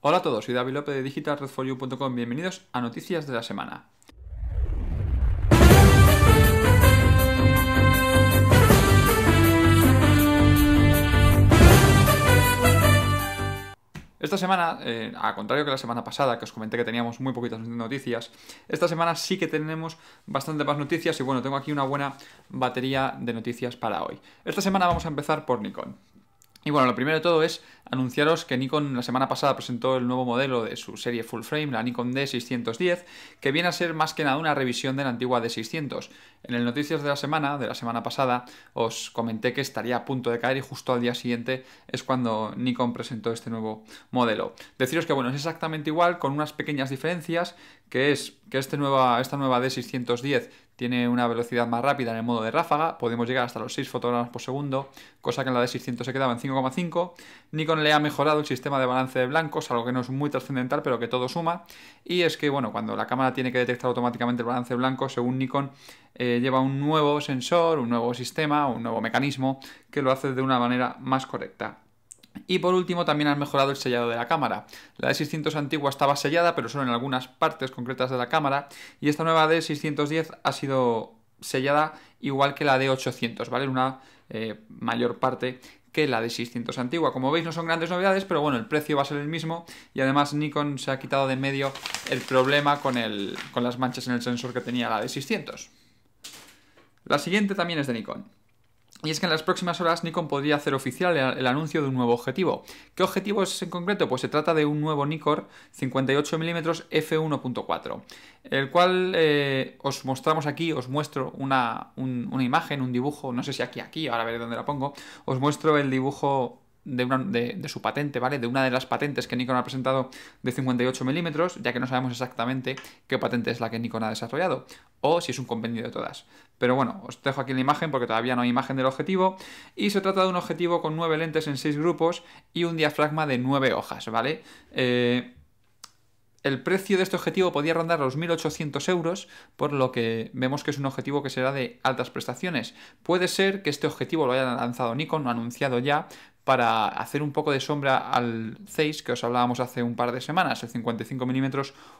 Hola a todos, soy David López de digitalredforyou.com. Bienvenidos a Noticias de la Semana. Esta semana, eh, a contrario que la semana pasada, que os comenté que teníamos muy poquitas noticias, esta semana sí que tenemos bastante más noticias y bueno, tengo aquí una buena batería de noticias para hoy. Esta semana vamos a empezar por Nikon. Y bueno, lo primero de todo es anunciaros que Nikon la semana pasada presentó el nuevo modelo de su serie full frame, la Nikon D610, que viene a ser más que nada una revisión de la antigua D600. En el Noticias de la semana, de la semana pasada, os comenté que estaría a punto de caer y justo al día siguiente es cuando Nikon presentó este nuevo modelo. Deciros que bueno, es exactamente igual con unas pequeñas diferencias, que es que este nueva, esta nueva D610 tiene una velocidad más rápida en el modo de ráfaga, podemos llegar hasta los 6 fotogramas por segundo, cosa que en la D600 se quedaba en 5,5. Nikon le ha mejorado el sistema de balance de blancos, algo que no es muy trascendental, pero que todo suma. Y es que, bueno, cuando la cámara tiene que detectar automáticamente el balance blanco, según Nikon, eh, lleva un nuevo sensor, un nuevo sistema, un nuevo mecanismo que lo hace de una manera más correcta. Y por último también han mejorado el sellado de la cámara. La D600 antigua estaba sellada, pero solo en algunas partes concretas de la cámara. Y esta nueva D610 ha sido sellada igual que la D800, ¿vale? una eh, mayor parte que la de 600 antigua. Como veis no son grandes novedades, pero bueno, el precio va a ser el mismo y además Nikon se ha quitado de medio el problema con, con las manchas en el sensor que tenía la de 600. La siguiente también es de Nikon. Y es que en las próximas horas Nikon podría hacer oficial el, anuncio de un nuevo objetivo. ¿Qué objetivo es en concreto? Pues se trata de un nuevo Nikon 58mm f1.4, el cual eh, os mostramos aquí, os muestro una, una, imagen, un dibujo, no sé si aquí, aquí, ahora veré dónde la pongo, os muestro el dibujo de, de, su patente, ¿vale? De una de las patentes que Nikon ha presentado de 58 milímetros, ya que no sabemos exactamente qué patente es la que Nikon ha desarrollado, o si es un convenio de todas. Pero bueno, os dejo aquí la imagen porque todavía no hay imagen del objetivo. Y se trata de un objetivo con 9 lentes en 6 grupos y un diafragma de 9 hojas, ¿vale? Eh, el precio de este objetivo podía rondar los 1.800 euros, por lo que vemos que es un objetivo que será de altas prestaciones. Puede ser que este objetivo lo haya lanzado Nikon, lo ha anunciado ya, para hacer un poco de sombra al 6 que os hablábamos hace un par de semanas, el 55 mm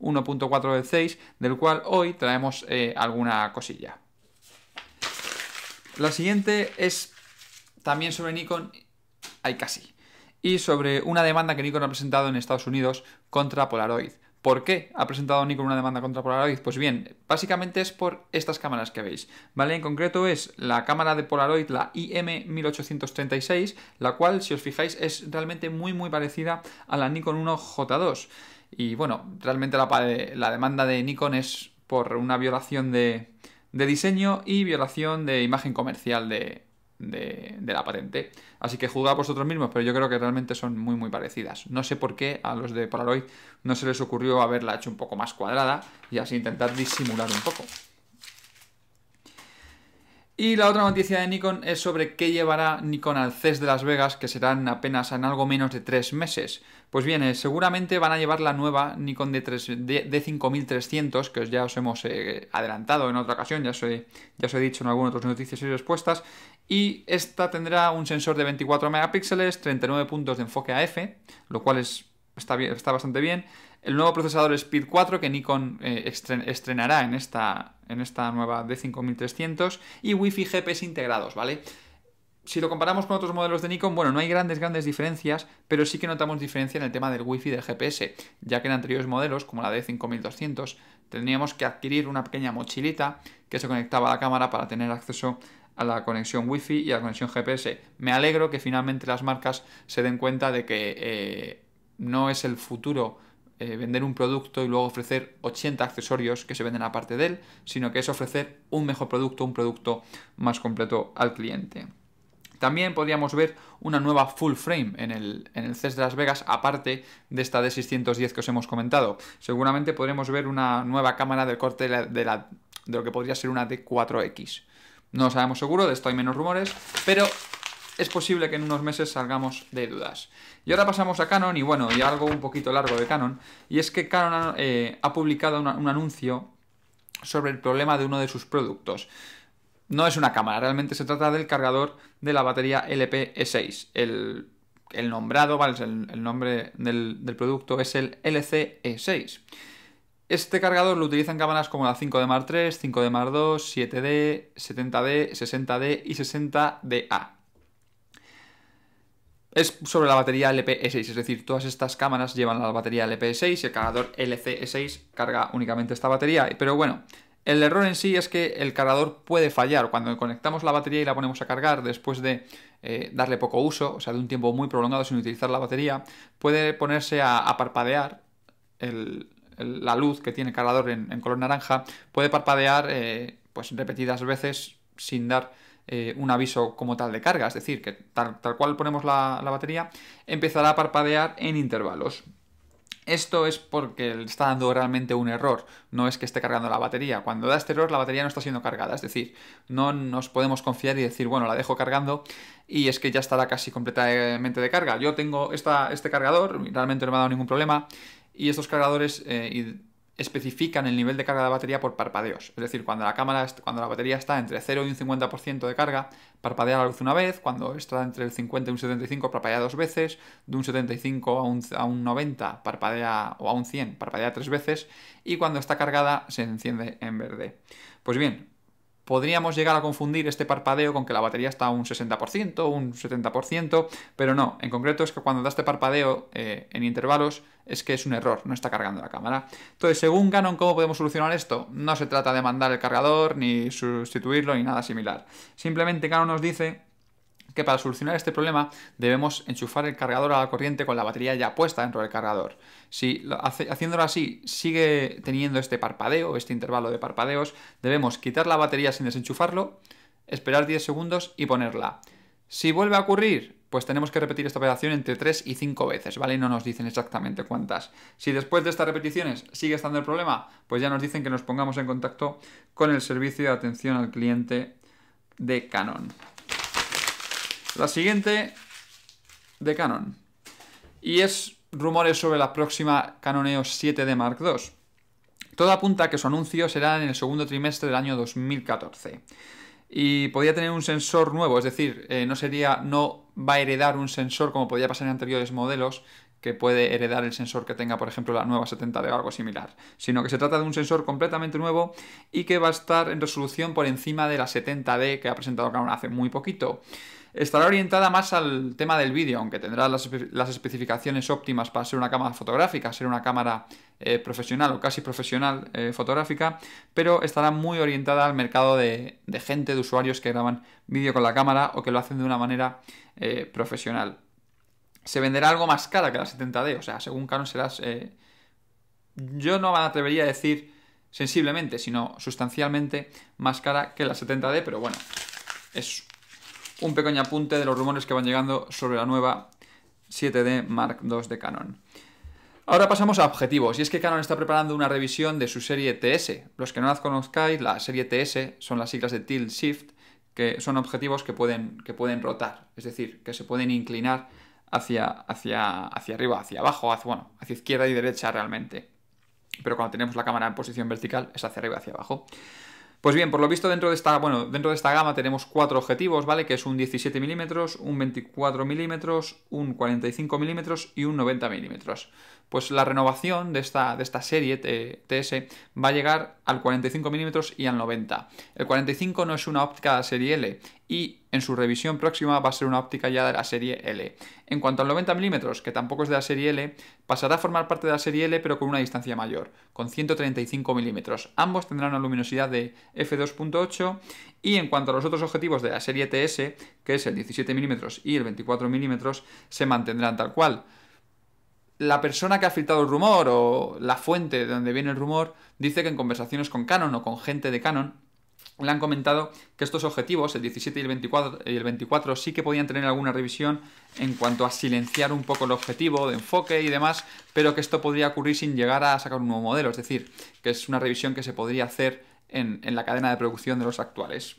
1.4 del 6, del cual hoy traemos eh, alguna cosilla. La siguiente es también sobre Nikon, hay casi, y sobre una demanda que Nikon ha presentado en Estados Unidos contra Polaroid ¿Por qué ha presentado Nikon una demanda contra Polaroid? Pues bien, básicamente es por estas cámaras que veis, ¿vale? En concreto es la cámara de Polaroid, la IM1836, la cual, si os fijáis, es realmente muy muy parecida a la Nikon 1J2. Y bueno, realmente la, demanda de Nikon es por una violación de, de diseño y violación de imagen comercial de, de, la patente. Así que jugad vosotros mismos, pero yo creo que realmente son muy muy parecidas. No sé por qué a los de Polaroid no se les ocurrió haberla hecho un poco más cuadrada y así intentar disimular un poco. Y la otra noticia de Nikon es sobre qué llevará Nikon al CES de Las Vegas, que serán apenas en algo menos de tres meses. Pues bien, eh, seguramente van a llevar la nueva Nikon d 5300 que ya os hemos eh, adelantado en otra ocasión, ya os, he, ya os he dicho en algunas otras noticias y respuestas, y esta tendrá un sensor de 24 megapíxeles, 39 puntos de enfoque AF, lo cual es, está, está, bastante bien. El nuevo procesador Speed 4 que Nikon eh, estrenará en esta, en esta nueva D5300 y Wi-Fi GPS integrados, ¿vale? si lo comparamos con otros modelos de Nikon, bueno, no hay grandes, grandes diferencias, pero sí que notamos diferencia en el tema del Wi-Fi Wi-Fi del GPS, ya que en anteriores modelos, como la D5200, tendríamos que adquirir una pequeña mochilita que se conectaba a la cámara para tener acceso a a la conexión Wi-Fi y a la conexión GPS. Me alegro que finalmente las marcas se den cuenta de que eh, no es el futuro eh, vender un producto y luego ofrecer 80 accesorios que se venden aparte de él, sino que es ofrecer un mejor producto, un producto más completo al cliente. También podríamos ver una nueva full frame en el, CES de Las Vegas, aparte de esta D610 que os hemos comentado. Seguramente podremos ver una nueva cámara del corte de, de, de lo que podría ser una D4X. No lo sabemos seguro, de esto hay menos rumores, pero es posible que en unos meses salgamos de dudas. Y ahora pasamos a Canon, y bueno, y algo un poquito largo de Canon, y es que Canon eh, ha publicado un anuncio sobre el problema de uno de sus productos. No es una cámara, realmente se trata del cargador de la batería LP-E6. El, nombrado, ¿vale? El, nombre del, producto es el lc e 6 este cargador lo utilizan cámaras como la 5D Mark III, 5D Mark II, 7D, 70D, 60D y 60DA. Es sobre la batería LPE6, es decir, todas estas cámaras llevan la batería LPE6 y el cargador LCE6 carga únicamente esta batería. Pero bueno, el error en sí es que el cargador puede fallar. Cuando conectamos la batería y la ponemos a cargar después de eh, darle poco uso, o sea, de un tiempo muy prolongado sin utilizar la batería, puede ponerse a, a parpadear el, la luz que tiene el cargador en, color naranja, puede parpadear eh, pues repetidas veces sin dar eh, un aviso como tal de carga. Es decir, que tal, cual ponemos la, batería, empezará a parpadear en intervalos. Esto es porque está dando realmente un error, no es que esté cargando la batería. Cuando da este error, la batería no está siendo cargada, es decir, no nos podemos confiar y decir, bueno, la dejo cargando y es que ya estará casi completamente de carga. Yo tengo este cargador, realmente no me ha dado ningún problema, y estos cargadores eh, especifican el nivel de carga de la batería por parpadeos. Es decir, cuando la, cámara, cuando la batería está entre 0 y un 50% de carga, parpadea la luz una vez, cuando está entre el 50 y un 75 parpadea dos veces, de un 75 a un, a un 90 parpadea o a un 100 parpadea tres veces y cuando está cargada se enciende en verde. Pues bien, podríamos llegar a confundir este parpadeo con que la batería está a un 60%, un 70%, pero no, en concreto es que cuando da este parpadeo eh, en intervalos es que es un error, no está cargando la cámara. Entonces, según Canon, ¿cómo podemos solucionar esto? No se trata de mandar el cargador, ni sustituirlo, ni nada similar. Simplemente Canon nos dice que para solucionar este problema debemos enchufar el cargador a la corriente con la batería ya puesta dentro del cargador. Si haciéndolo así sigue teniendo este parpadeo, este intervalo de parpadeos, debemos quitar la batería sin desenchufarlo, esperar 10 segundos y ponerla. Si vuelve a ocurrir, pues tenemos que repetir esta operación entre 3 y 5 veces, ¿vale? No nos dicen exactamente cuántas. Si después de estas repeticiones sigue estando el problema, pues ya nos dicen que nos pongamos en contacto con el servicio de atención al cliente de Canon. La siguiente de Canon. Y es rumores sobre la próxima Canon EOS 7 de Mark II. Todo apunta a que su anuncio será en el segundo trimestre del año 2014. Y podría tener un sensor nuevo, es decir, eh, no sería, no va a heredar un sensor como podía pasar en anteriores modelos, que puede heredar el sensor que tenga, por ejemplo, la nueva 70 d o algo similar, sino que se trata de un sensor completamente nuevo y que va a estar en resolución por encima de la 70D que ha presentado Canon hace muy poquito. Estará orientada más al tema del vídeo, aunque tendrá las, especificaciones óptimas para ser una cámara fotográfica, ser una cámara eh, profesional o casi profesional eh, fotográfica, pero estará muy orientada al mercado de, gente, de usuarios que graban vídeo con la cámara o que lo hacen de una manera eh, profesional se venderá algo más cara que la 70D. O sea, según Canon serás. Eh, yo no me atrevería a decir sensiblemente, sino sustancialmente más cara que la 70D, pero bueno, es un pequeño apunte de los rumores que van llegando sobre la nueva 7D Mark II de Canon. Ahora pasamos a objetivos, y es que Canon está preparando una revisión de su serie TS. Los que no las conozcáis, la serie TS son las siglas de Tilt Shift, que son objetivos que pueden, que pueden rotar, es decir, que se pueden inclinar hacia, hacia, hacia arriba, hacia abajo, hacia, bueno, hacia izquierda y derecha realmente. Pero cuando tenemos la cámara en posición vertical es hacia arriba, hacia abajo. Pues bien, por lo visto dentro de esta, bueno, dentro de esta gama tenemos cuatro objetivos, ¿vale? Que es un 17 mm un 24 mm un 45 mm y un 90 mm pues la renovación de esta, serie TS va a llegar al 45 mm y al 90. El 45 no es una óptica de la serie L y en su revisión próxima va a ser una óptica ya de la serie L. En cuanto al 90 mm, que tampoco es de la serie L, pasará a formar parte de la serie L pero con una distancia mayor, con 135 mm. Ambos tendrán una luminosidad de f2.8 y en cuanto a los otros objetivos de la serie TS, que es el 17 mm y el 24 mm, se mantendrán tal cual la persona que ha filtrado el rumor o la fuente de donde viene el rumor dice que en conversaciones con Canon o con gente de Canon le han comentado que estos objetivos, el 17 y el 24, y el 24 sí que podían tener alguna revisión en cuanto a silenciar un poco el objetivo de enfoque y demás, pero que esto podría ocurrir sin llegar a sacar un nuevo modelo, es decir, que es una revisión que se podría hacer en, en la cadena de producción de los actuales.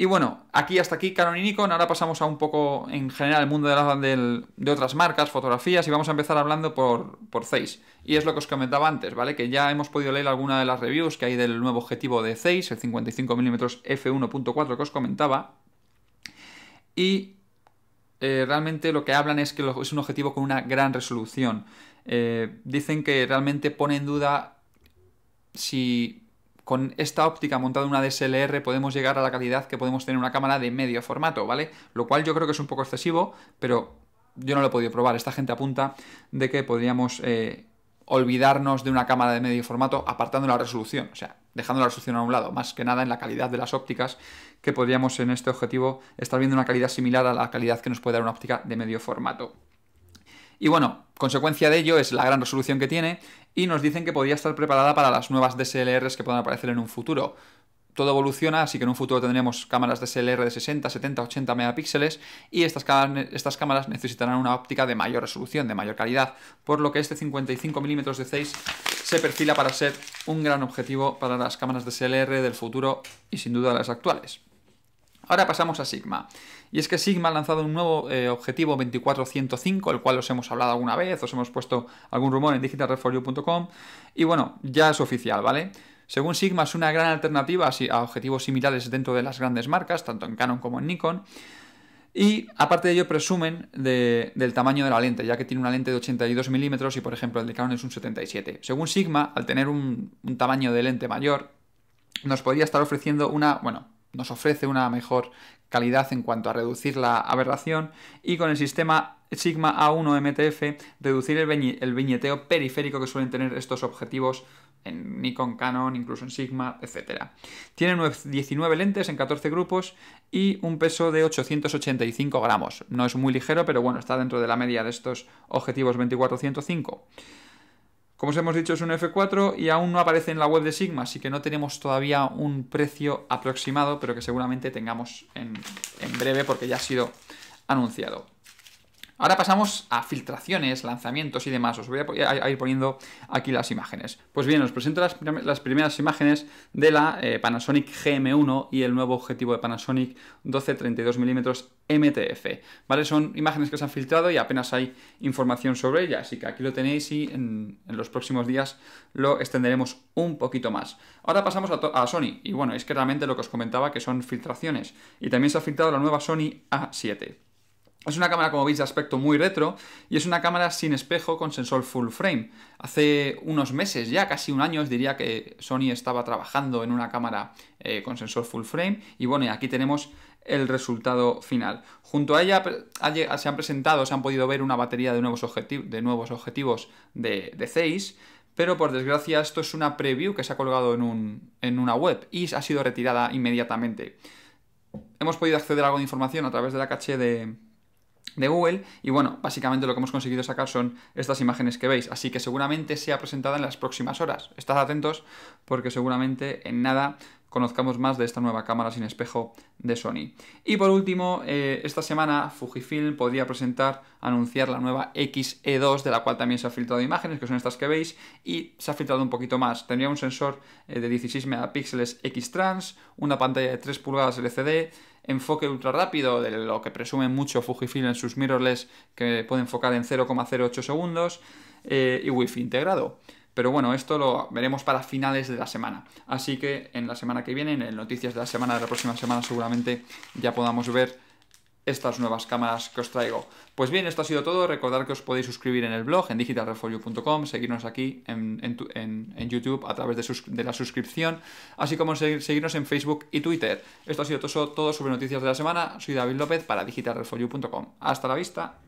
Y bueno, aquí hasta aquí Canon y Nikon. Ahora pasamos a un poco en general el mundo de, la, de, otras marcas, fotografías, y vamos a empezar hablando por, por Zeiss. Y es lo que os comentaba antes, ¿vale? Que ya hemos podido leer alguna de las reviews que hay del nuevo objetivo de Zeiss, el 55mm f1.4 que os comentaba. Y eh, realmente lo que hablan es que es un objetivo con una gran resolución. Eh, dicen que realmente pone en duda si con esta óptica montada en una DSLR podemos llegar a la calidad que podemos tener en una cámara de medio formato, ¿vale? Lo cual yo creo que es un poco excesivo, pero yo no lo he podido probar. Esta gente apunta de que podríamos eh, olvidarnos de una cámara de medio formato apartando la resolución, o sea, dejando la resolución a un lado, más que nada en la calidad de las ópticas, que podríamos en este objetivo estar viendo una calidad similar a la calidad que nos puede dar una óptica de medio formato. Y bueno, consecuencia de ello es la gran resolución que tiene, y nos dicen que podría estar preparada para las nuevas DSLRs que puedan aparecer en un futuro. Todo evoluciona, así que en un futuro tendremos cámaras DSLR de 60, 70, 80 megapíxeles y estas, estas cámaras necesitarán una óptica de mayor resolución, de mayor calidad, por lo que este 55 mm de 6 se perfila para ser un gran objetivo para las cámaras DSLR del futuro y sin duda las actuales. Ahora pasamos a Sigma. Y es que Sigma ha lanzado un nuevo eh, objetivo 2405, el cual os hemos hablado alguna vez, os hemos puesto algún rumor en digitalredforyou.com. Y bueno, ya es oficial, ¿vale? Según Sigma es una gran alternativa a objetivos similares dentro de las grandes marcas, tanto en Canon como en Nikon. Y aparte de ello presumen del tamaño de la lente, ya que tiene una lente de 82 milímetros y por ejemplo el de Canon es un 77. Según Sigma, al tener un, un tamaño de lente mayor, nos podría estar ofreciendo una, bueno, nos ofrece una mejor calidad en cuanto a reducir la aberración y con el sistema Sigma A1 MTF reducir el, viñeteo periférico que suelen tener estos objetivos en Nikon, Canon, incluso en Sigma, etc. Tiene 19 lentes en 14 grupos y un peso de 885 gramos. No es muy ligero, pero bueno, está dentro de la media de estos objetivos 2405. Como os hemos dicho, es un F4 y aún no aparece en la web de Sigma, así que no tenemos todavía un precio aproximado, pero que seguramente tengamos en, breve porque ya ha sido anunciado. Ahora pasamos a filtraciones, lanzamientos y demás. Os voy a, ir poniendo aquí las imágenes. Pues bien, os presento las, primeras imágenes de la eh, Panasonic GM1 y el nuevo objetivo de Panasonic 12-32 mm MTF, ¿vale? Son imágenes que se han filtrado y apenas hay información sobre ellas, así que aquí lo tenéis y en, los próximos días lo extenderemos un poquito más. Ahora pasamos a, a, Sony, y bueno, es que realmente lo que os comentaba que son filtraciones, y también se ha filtrado la nueva Sony A7. Es una cámara, como veis, de aspecto muy retro y es una cámara sin espejo con sensor full frame. Hace unos meses, ya casi un año, os diría que Sony estaba trabajando en una cámara eh, con sensor full frame y bueno, aquí tenemos el resultado final. Junto a ella se han presentado, se han podido ver una batería de nuevos, objetivos de, nuevos Zeiss, pero por desgracia esto es una preview que se ha colgado en, en una web y ha sido retirada inmediatamente. Hemos podido acceder a algo de información a través de la caché de, de Google y bueno, básicamente lo que hemos conseguido sacar son estas imágenes que veis, así que seguramente sea presentada en las próximas horas. Estad atentos porque seguramente en nada conozcamos más de esta nueva cámara sin espejo de Sony. Y por último, eh, esta semana Fujifilm podría presentar, anunciar la nueva XE2, de la cual también se ha filtrado imágenes, que son estas que veis, y se ha filtrado un poquito más. Tendría un sensor eh, de 16 megapíxeles X-Trans, una pantalla de 3 pulgadas LCD, enfoque ultra rápido, de lo que presume mucho Fujifilm en sus mirrorless, que puede enfocar en 0,08 segundos, eh, y Wi-Fi integrado. Pero bueno, esto lo veremos para finales de la semana. Así que en la semana que viene, en noticias de la semana de la próxima semana, seguramente ya podamos ver estas nuevas cámaras que os traigo. Pues bien, esto ha sido todo. Recordad que os podéis suscribir en el blog, en digitalrefolio.com, seguirnos aquí en, YouTube a través de, la suscripción, así como seguirnos en Facebook y Twitter. Esto ha sido todo, todo sobre noticias de la semana. Soy David López para digitalrefolio.com. Hasta la vista.